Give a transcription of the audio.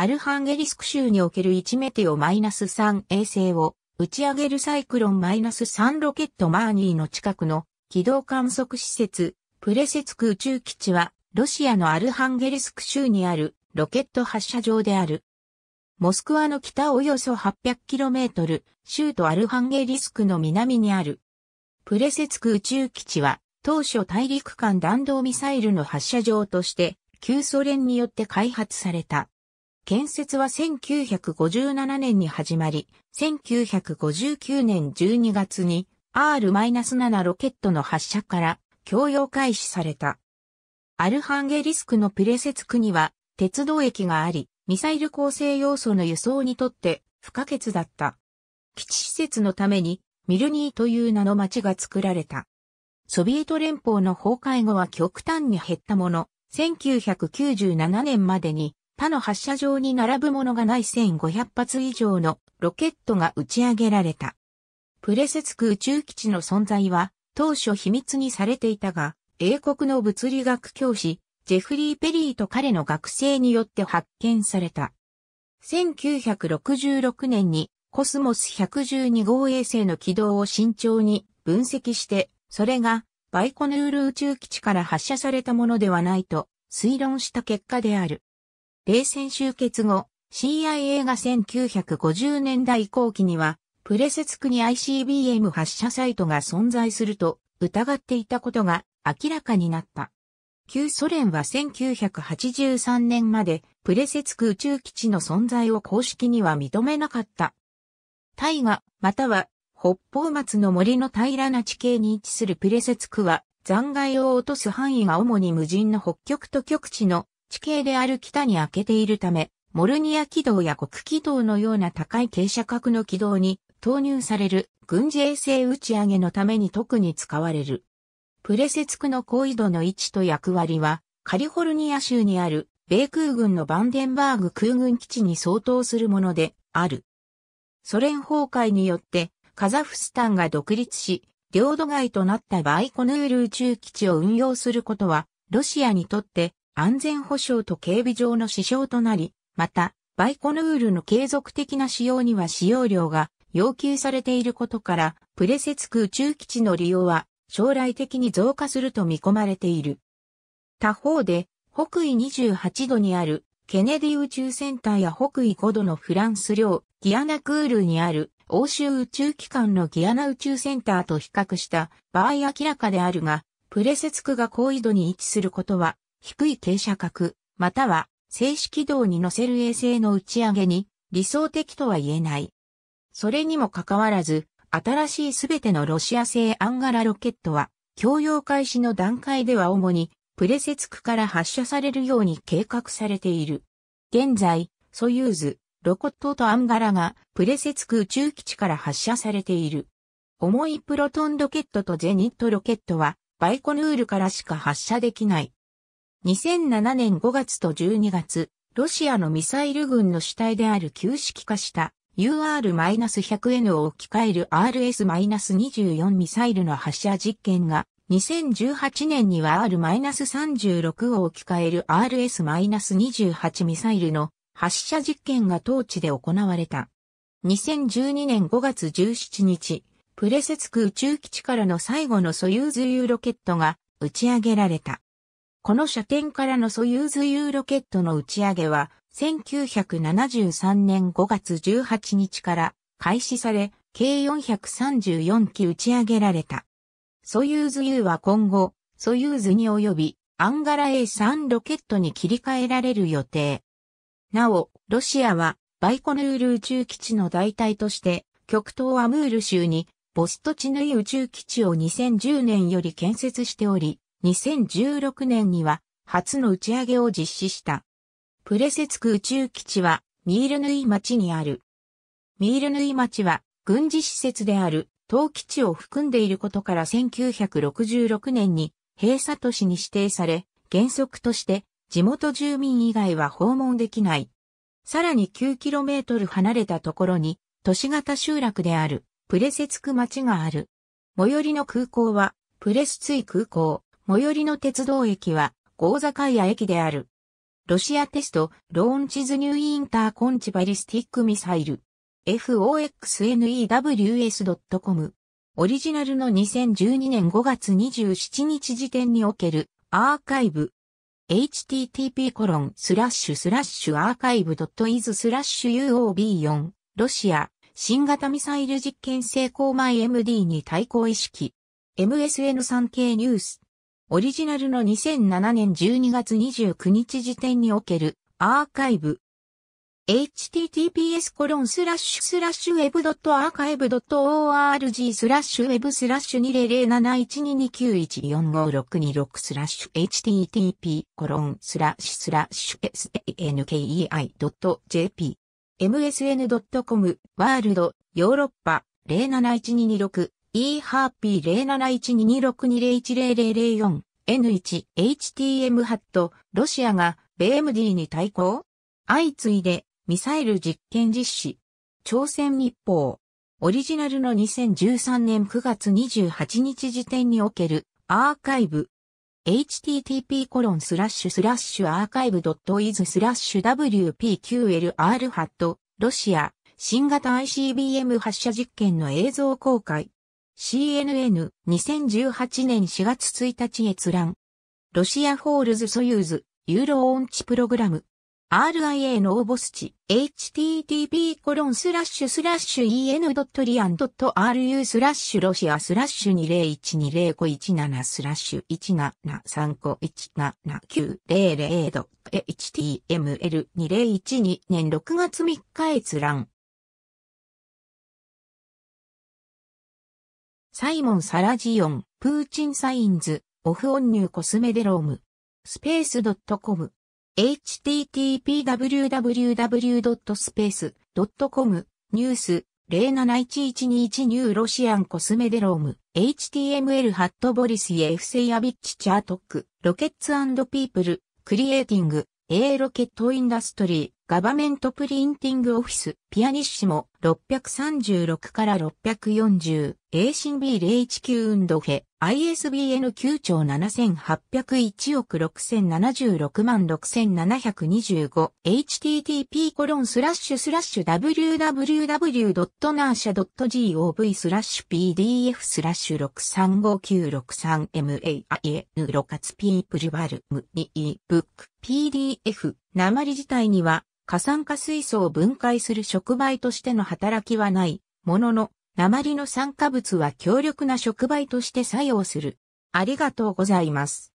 アルハンゲリスク州における1メテオ -3 衛星を打ち上げるサイクロン -3 ロケットマーニーの近くの軌道観測施設、プレセツク宇宙基地は、ロシアのアルハンゲリスク州にあるロケット発射場である。モスクワの北およそ 800km、州とアルハンゲリスクの南にある。プレセツク宇宙基地は、当初大陸間弾道ミサイルの発射場として、旧ソ連によって開発された。建設は1957年に始まり、1959年12月に R-7 ロケットの発射から供用開始された。アルハンゲリスクのプレセツクには鉄道駅があり、ミサイル構成要素の輸送にとって不可欠だった。基地施設のためにミルニーという名の町が作られた。ソビエト連邦の崩壊後は極端に減ったもの、1997年までに他の発射場に並ぶものがない1500発以上のロケットが打ち上げられた。プレセツク宇宙基地の存在は当初秘密にされていたが、英国の物理学教師、ジェフリー・ペリーと彼の学生によって発見された。1966年にコスモス112号衛星の軌道を慎重に分析して、それがバイコヌール宇宙基地から発射されたものではないと推論した結果である。冷戦終結後、CIA が1950年代後期には、プレセツクに ICBM 発射サイトが存在すると疑っていたことが明らかになった。旧ソ連は1983年までプレセツク宇宙基地の存在を公式には認めなかった。大河、または北方松の森の平らな地形に位置するプレセツクは残骸を落とす範囲が主に無人の北極と極地の地形である北に開けているため、モルニア軌道や国軌道のような高い傾斜角の軌道に投入される軍事衛星打ち上げのために特に使われる。プレセツクの高緯度の位置と役割は、カリフォルニア州にある米空軍のバンデンバーグ空軍基地に相当するものである。ソ連崩壊によってカザフスタンが独立し、領土外となったバイコヌール宇宙基地を運用することは、ロシアにとって安全保障と警備上の支障となり、また、バイコヌールの継続的な使用には使用量が要求されていることから、プレセツク宇宙基地の利用は将来的に増加すると見込まれている。他方で、北緯28度にあるケネディ宇宙センターや北緯5度のフランス領ギアナクールにある欧州宇宙機関のギアナ宇宙センターと比較した場合明らかであるが、プレセツクが高緯度に位置することは低い傾斜角、または静止軌道に乗せる衛星の打ち上げに理想的とは言えない。それにもかかわらず、新しいすべてのロシア製アンガラロケットは、供用開始の段階では主にプレセツクから発射されるように計画されている。現在、ソユーズ、ロコットとアンガラがプレセツク宇宙基地から発射されている。重いプロトンロケットとゼニットロケットはバイコヌールからしか発射できない。2007年5月と12月、ロシアのミサイル軍の主体である旧式化した UR-100N を置き換える RS-24 ミサイルの発射実験が2018年には R-36 を置き換える RS-28 ミサイルの発射実験が当地で行われた。2012年5月17日、プレセツク宇宙基地からの最後のソユーズ U ロケットが打ち上げられた。この射点からのソユーズ U ロケットの打ち上げは、1973年5月18日から開始され、計434機打ち上げられた。ソユーズ U は今後、ソユーズに及び、アンガラ A3 ロケットに切り替えられる予定。なお、ロシアは、バイコヌール宇宙基地の代替として、極東アムール州に、ボストチヌイ宇宙基地を2010年より建設しており、2016年には初の打ち上げを実施した。プレセツク宇宙基地はミールヌイ町にある。ミールヌイ町は軍事施設である当基地を含んでいることから1966年に閉鎖都市に指定され、原則として地元住民以外は訪問できない。さらに 9km 離れたところに都市型集落であるプレセツク町がある。最寄りの空港はプレスツイ空港。最寄りの鉄道駅は、ゴーザカイア駅である。ロシアテスト、ローンチズニューインターコンチバリスティックミサイル。foxnews.com。オリジナルの2012年5月27日時点におけるアーカイブ。http コロンスラッシュスラッシュアーカイブ .is スラッシュ UOB4 ロシア新型ミサイル実験成功前 MD に対抗意識 MSN3 k ニュースオリジナルの2007年12月29日時点におけるアーカイブ。https コロンスラッシュスラッシュウェブド web.archive.org スラッシュウェブスラッシュ20071292914562スラッシュ http コロンスラッシュスラッシュ sankei.jp msn.com ワールドヨーロッパ07126 e a r p ー071226201004 N1 HTM ハット、ロシアが BMD に対抗相次いでミサイル実験実施。朝鮮日報。オリジナルの2013年9月28日時点におけるアーカイブ。http コロンスラッシュスラッシュアーカイブドットイズスラッシュ WPQLR ハット、ロシア、新型 ICBM 発射実験の映像公開。CNN 2018年4月1日閲覧。ロシアホールズソユーズ、ユーロオンチプログラム。RIA の応募チ、http コロンスラッシュスラッシュ en.lian.ru スラッシュロシアスラッシュ2 0 1 2零五一七スラッシュ 173517900.html2012 年6月3日閲覧。サイモン・サラジオン、プーチン・サインズ、オフ・オンニュー・コスメデローム、スペースドット・コム、http://www.space.com、ニュース、071121ニューロシアンコスメデローム、HTML ハットボリスイエフセイアビッチチャートック、ロケッツピープル、クリエイティング、A ロケットインダストリー、ガバメントプリンティングオフィス、ピアニッシモ、636から640、A c B019 運動へ、ISBN 9兆7801億6076万6725、http コロンスラッシュスラッシュ www.narsha.gov スラッシュ pdf スラッシュ 635963main ロカツピープルバルム e b o o k PDF 鉛自体には過酸化水素を分解する触媒としての働きはない、ものの、鉛の酸化物は強力な触媒として作用する。ありがとうございます。